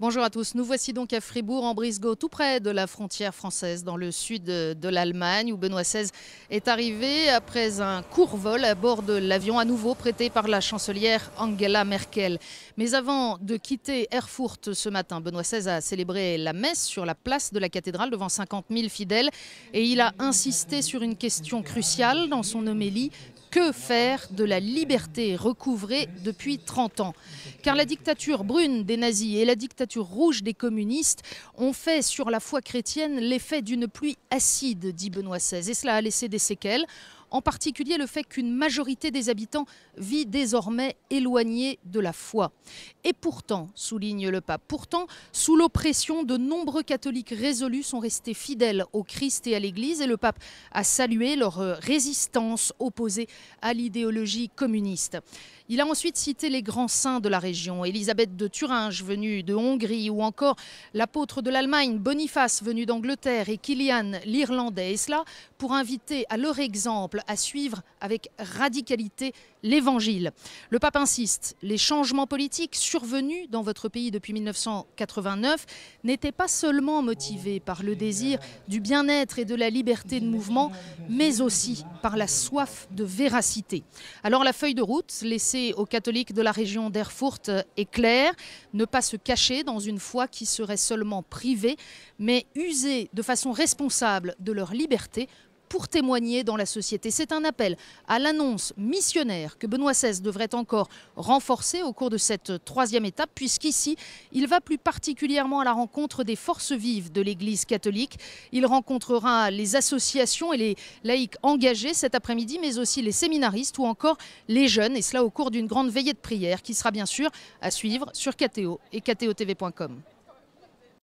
Bonjour à tous. Nous voici donc à Fribourg, en Brisgau, tout près de la frontière française, dans le sud de l'Allemagne, où Benoît XVI est arrivé après un court vol à bord de l'avion à nouveau prêté par la chancelière Angela Merkel. Mais avant de quitter Erfurt ce matin, Benoît XVI a célébré la messe sur la place de la cathédrale devant 50 000 fidèles et il a insisté sur une question cruciale dans son homélie que faire de la liberté recouvrée depuis 30 ans Car la dictature brune des nazis et la dictature rouge des communistes ont fait sur la foi chrétienne l'effet d'une pluie acide, dit Benoît XVI, et cela a laissé des séquelles en particulier le fait qu'une majorité des habitants vit désormais éloignée de la foi. Et pourtant, souligne le pape, pourtant, sous l'oppression, de nombreux catholiques résolus sont restés fidèles au Christ et à l'Église et le pape a salué leur euh, résistance opposée à l'idéologie communiste. Il a ensuite cité les grands saints de la région, Élisabeth de Thuringe venue de Hongrie ou encore l'apôtre de l'Allemagne Boniface venu d'Angleterre et Kilian l'Irlandais, et cela pour inviter à leur exemple à suivre avec radicalité l'Évangile. Le pape insiste, les changements politiques survenus dans votre pays depuis 1989 n'étaient pas seulement motivés par le désir du bien-être et de la liberté de mouvement, mais aussi par la soif de véracité. Alors la feuille de route laissée aux catholiques de la région d'Erfurt est claire, ne pas se cacher dans une foi qui serait seulement privée, mais user de façon responsable de leur liberté pour témoigner dans la société. C'est un appel à l'annonce missionnaire que Benoît XVI devrait encore renforcer au cours de cette troisième étape, puisqu'ici, il va plus particulièrement à la rencontre des forces vives de l'Église catholique. Il rencontrera les associations et les laïcs engagés cet après-midi, mais aussi les séminaristes ou encore les jeunes, et cela au cours d'une grande veillée de prière qui sera bien sûr à suivre sur KTO et ktotv.com.